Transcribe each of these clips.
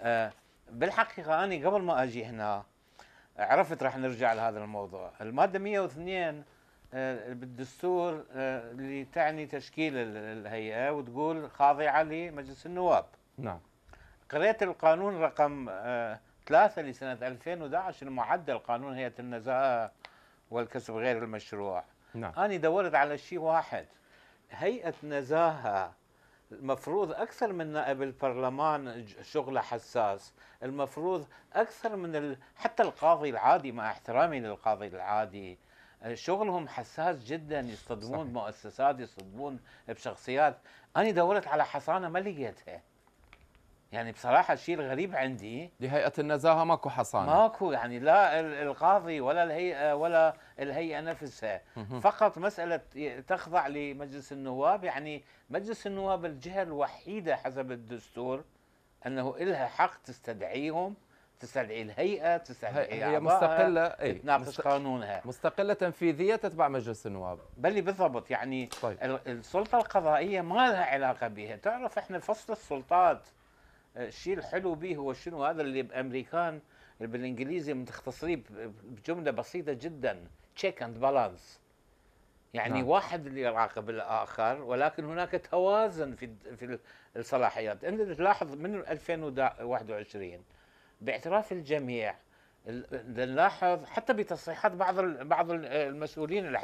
آه، بالحقيقه انا قبل ما اجي هنا عرفت راح نرجع لهذا الموضوع الماده 102 آه، بالدستور آه، اللي تعني تشكيل الهيئه وتقول خاضعه لمجلس النواب نعم قريت القانون رقم ثلاثة لسنة 2011 المعدل قانون هيئة النزاهة والكسب غير المشروع نعم. أنا دورت على شيء واحد هيئة نزاهة المفروض اكثر من نائب البرلمان شغله حساس المفروض اكثر من ال... حتى القاضي العادي مع احترامي للقاضي العادي آه، شغلهم حساس جدا يصطدمون مؤسسات يصطدمون بشخصيات انا دورت على حصانه ما لقيتها يعني بصراحه الشيء الغريب عندي لهيئه النزاهه ماكو حصانه ماكو يعني لا القاضي ولا الهيئه ولا الهيئه نفسها فقط مساله تخضع لمجلس النواب يعني مجلس النواب الجهه الوحيده حسب الدستور انه لها حق تستدعيهم تستدعي الهيئه تستدعي هي مستقله اي تناقش مست... قانونها مستقله تنفيذيه تتبع مجلس النواب بلي بالضبط يعني طيب. السلطه القضائيه ما لها علاقه بها تعرف احنا فصل السلطات الشيء الحلو به هو شنو هذا اللي بامريكان اللي بالانجليزي بتختصريه بجمله بسيطه جدا تشيك اند بالانس يعني نعم. واحد اللي يراقب الاخر ولكن هناك توازن في في الصلاحيات انت تلاحظ من 2021 باعتراف الجميع نلاحظ حتى بتصريحات بعض بعض المسؤولين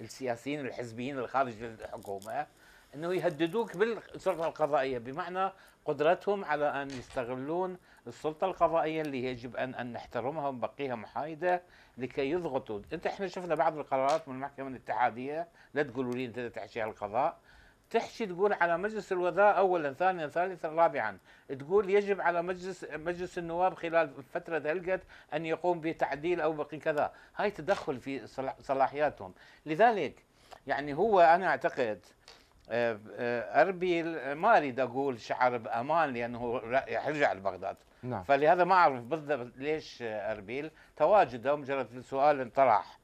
السياسيين الحزبيين الخارج للحكومه انه يهددوك بالسلطه القضائيه بمعنى قدرتهم على ان يستغلون السلطه القضائيه اللي يجب ان ان نحترمها ونبقيها محايده لكي يضغطوا، انت احنا شفنا بعض القرارات من المحكمه الاتحاديه، لا تقولوا لي انت على القضاء، تحشي تقول على مجلس الوزراء اولا ثانيا ثالثا رابعا تقول يجب على مجلس مجلس النواب خلال فتره ذلقت ان يقوم بتعديل او بقي كذا هاي تدخل في صلاحياتهم لذلك يعني هو انا اعتقد اربيل ما اريد اقول شعر بامان لانه يرجع لبغداد نعم. فلهذا ما اعرف بالضبط ليش اربيل تواجده مجرد سؤال انطرح